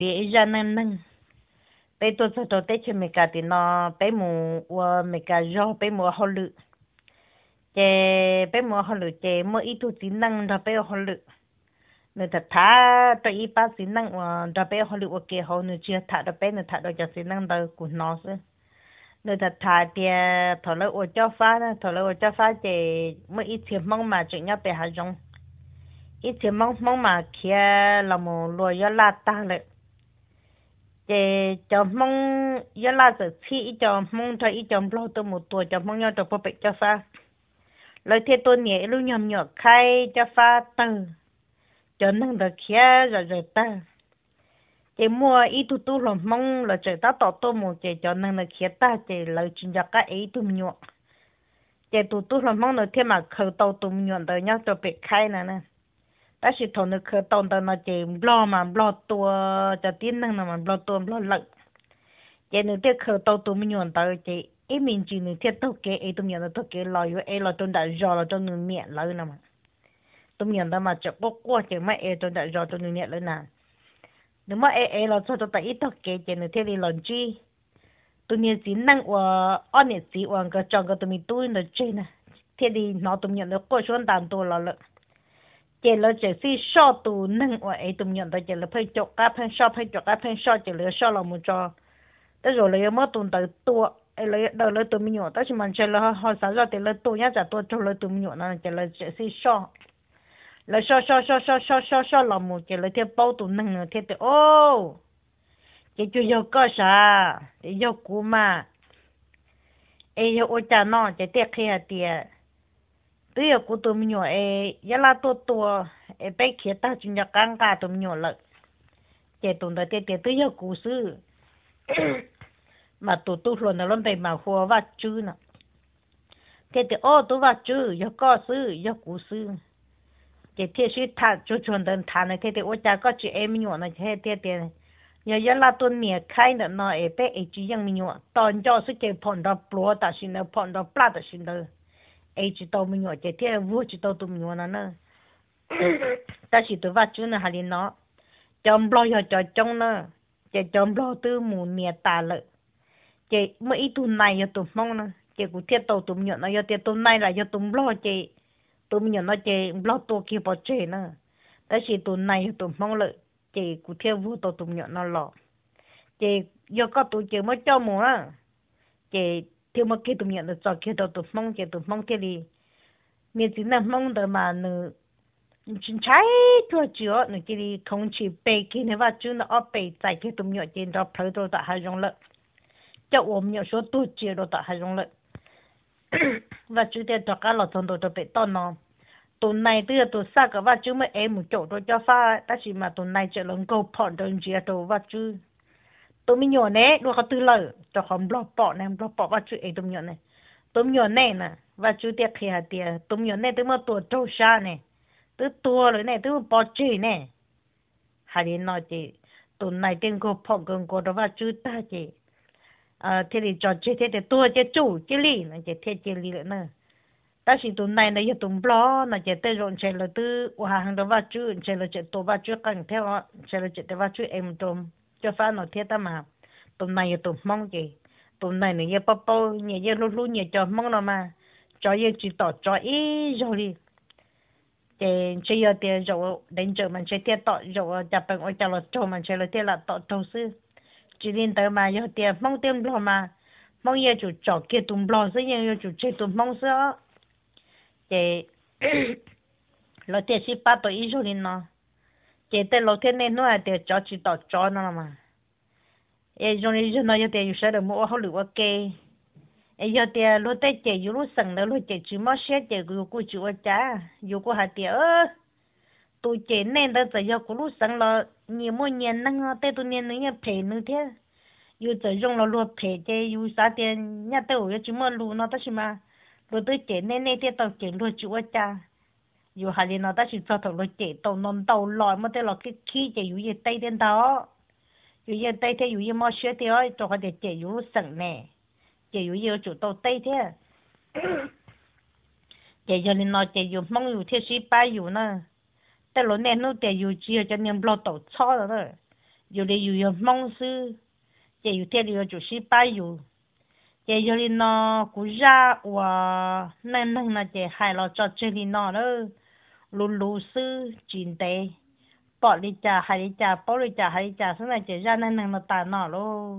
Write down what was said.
Vì ra nên nâng. Bé tôi cho tôi tết cho mẹ cả thì nó bé mù và mẹ cả do bé mù hồ lự. Chè bé mù hồ lự chè mỗi ít tu tí năng ra bé hồ lự. Nên thật thà cho ít ba tí năng ra bé hồ lự và kề hồ nên chưa thà ra bé nên thà ra cho tí năng ra của nó chứ. Nên thật thà thì thọ lỡ ở cho phá thọ lỡ ở cho phá chè mỗi ít thiệt mong mà chuyện nhau bé hà rong. Ít thiệt mong mong mà kia là một lùa gió la ta lại để cho mong giờ là giờ chỉ cho mong cho ít cho lâu tôi một tuổi cho mong nhau cho bố bệnh cho pha lời thế tôi nhẹ lúc nhầm nhỏ khai cho pha từ cho nâng được kia rồi rồi ta để mua ít tu tu lòng mong là trời ta tỏ tôi một để cho nâng được kia ta để lời chuyện cho các ấy tôi nhọ để tu tu lòng mong được thêm mà khởi đầu tôi nhọ tới nhau cho bệnh khai nè nè ta chỉ thôn nó khờ tông tao nó chỉ lo mà lo tua cho tiếng năng mà lo tua lo lợn chỉ nó tiếc khờ tao tụi mình nhuận tới, chỉ ấy mình chỉ nó thiết tao kế ấy tụi mình nó tao kế lo yếu ấy lo tụi đã rõ là tụi nuôi miệng lợn nè mà tụi mình đó mà chỉ bốc qua chỉ mấy ấy tụi đã rõ tụi nuôi miệng lợn nè nếu mà ấy ấy lo cho tụi ta ít tao kế chỉ nó thiết đi lợn chi tụi mình chỉ năng và ăn nhẹ chỉ và cái chọn cái tụi mình tụi nó chơi nè thiết đi nó tụi mình nó coi xuống đàn tụi lợn chỉ là chỉ si so tu nâng ở ấy tụm nhận tới chỉ là phải chọc cá phải so phải chọc cá phải so chỉ là so là một trò tới rồi là mất tụm tới tua ấy là đầu là tụm nhọ tới chỉ mang chỉ là họ sáng ra thì là tu nhá giả tu cho là tụm nhọ nó chỉ là chỉ si so là so so so so so so so là một chỉ là theo bao tụm nâng ở theo ô chỉ chú yêu cơ sa chỉ yêu cú mà ấy yêu ôi cha nó chỉ tiếc khi à tiếc tôi ở cô tôi nhỏ ấy giờ là tôi tôi ấy bé kia ta chúng nhà căng cả tôi nhỏ lợ chị tụi đó tiền tiền tôi ở cô sư mà tụi tôi luôn nó luôn bị mà hoa vắt chữ nè tiền tiền ô tôi vắt chữ giờ có sư giờ cô sư chị thiệt suy thà chú chuẩn đơn thà này tiền tiền ô cha có chị em nhỏ này thế tiền tiền giờ giờ là tôi nhẹ khai nè, nó ấy bé ấy chỉ yang nhỏ toàn cho sự chị phòn đó bùa ta xin nó phòn đó bát, ta xin đó ai chỉ tao mình nhọ chết thế vua chỉ tao tụm mình nhọ nó nữa ta chỉ tụi vắt chú nó hà liên nó chồng lo cho cho chồng nó chỉ chồng lo tư mù nia ta lợ chỉ mấy ít tuần này cho tụi mong nó chỉ cụ thiết tao tụm mình nhọ nó cho thiết tuần này là cho tụi lo chỉ tụm mình nhọ nó chỉ lo tụi kia bỏ chơi nữa ta chỉ tuần này cho tụi mong lợ chỉ cụ thiết vua tao tụm mình nhọ nó lọ chỉ do có tụi chỉ mới cho mù á chỉ thiếu mà cái tụi mình là cho cái đó tụi mong cái tụi mong thế đi mình chỉ là mong được mà nữ chúng trái thua chữa nữ cái đi không chỉ bề cái này và chúng nó ở bề tại cái tụi mình trên đó phải rồi tại hai dòng lợn cho ôm nhiều số tu chữa rồi tại hai dòng lợn và chúng ta cho cả lọ thằng đồ cho bề to nó tuần này tôi tôi sao cả và chúng mà em một chỗ rồi cho pha tất nhiên mà tuần này chỉ là câu phỏng đơn gì đó và chứ tôi mình nhỏ nè đua cái từ lợ không lo bỏ nè lo bỏ và chữ ấy tôi nhỏ nè tôi nhỏ nè nè và chữ tiệt khi hà tiệt tôi nhỏ tôi mà tuổi trâu xa nè tôi tua rồi nè tôi bỏ chữ nè hà đi nói chị tôi này tiền cô phò gần cô đó và chữ ta chị à thế thì cho chị thế thì tua chị chủ nè chị thế chị lì nữa ta chỉ này là giờ tuần lo chỉ tới rồi chỉ là tư hàng đó và chữ chỉ là chỉ tổ và chữ chỉ là chỉ tế và cho pha nó thiết ta mà tụi này tụi mong gì tụi này này bắp bắp nhẹ nhẹ lú lú nhẹ cho mong nó mà cho yêu chỉ tỏ cho ý rồi đi để chơi yêu thì rồi đến giờ mình chơi tiền tỏ rồi chả bằng ôi chả lọt trâu mình chơi lọt tiền là tỏ trâu sư chỉ nên tới mà yêu tiền mong tiêm lo mà mong yêu chủ cho kia tụm lo sư yêu chủ chơi tụm mong sư để lọt tiền xí ba tỏ ý rồi đi nó chị tên lô thiên nên nó là để cho chị tỏ cho nó mà em dùng đi dùng nó giờ tiền sẽ được mua hậu lựu ok em giờ tiền lô tê chị dù lúc sẵn nữa lô chị chỉ mua xe chị dù cô chịu ở cha dù cô hạt tiền ơ chị nên đó giờ giờ cô lúc sẵn là nhiều mua nhiều năng tê tụi nhiều nữa phê nữa thế dù giờ dùng là lô phê chị dù sao tiền nhà tê ủi chỉ mua lù nó đó chứ mà lô tê chị nên nên tê tao chị lô chịu ở 有还是那但是做头了解到弄到来么得了去去就有一带点到，有一带点有一么学的哦，做还得解有省呢，解有要做到带点，解有你那解有梦有天水白有呢，得了那那得有只要叫你落到错了呢，有的有有梦是，解有天里要做水白有。chị giờ đi nó cú ra và nên nên là chị hay là cho chơi đi nó đó lu lu sư chín tê bỏ đi chả hay đi chả bỏ đi chả hay đi chả xong là chỉ ra nên nó tàn nọ luôn